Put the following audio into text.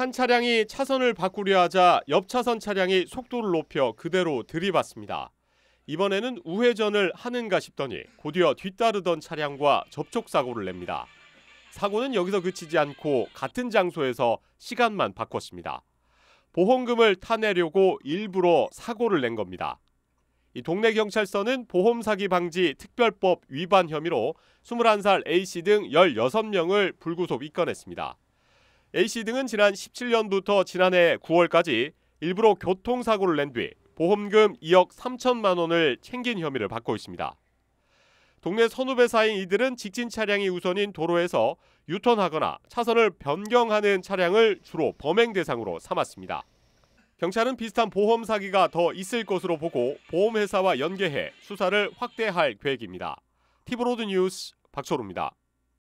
한 차량이 차선을 바꾸려 하자 옆 차선 차량이 속도를 높여 그대로 들이받습니다. 이번에는 우회전을 하는가 싶더니 곧이어 뒤따르던 차량과 접촉사고를 냅니다. 사고는 여기서 그치지 않고 같은 장소에서 시간만 바꿨습니다. 보험금을 타내려고 일부러 사고를 낸 겁니다. 이 동네 경찰서는 보험 사기 방지 특별법 위반 혐의로 21살 A씨 등 16명을 불구속 입건했습니다. A씨 등은 지난 17년부터 지난해 9월까지 일부러 교통사고를 낸 뒤 보험금 2억 3천만 원을 챙긴 혐의를 받고 있습니다. 동네 선후배사인 이들은 직진 차량이 우선인 도로에서 유턴하거나 차선을 변경하는 차량을 주로 범행 대상으로 삼았습니다. 경찰은 비슷한 보험 사기가 더 있을 것으로 보고 보험회사와 연계해 수사를 확대할 계획입니다. 티브로드 뉴스 박초우입니다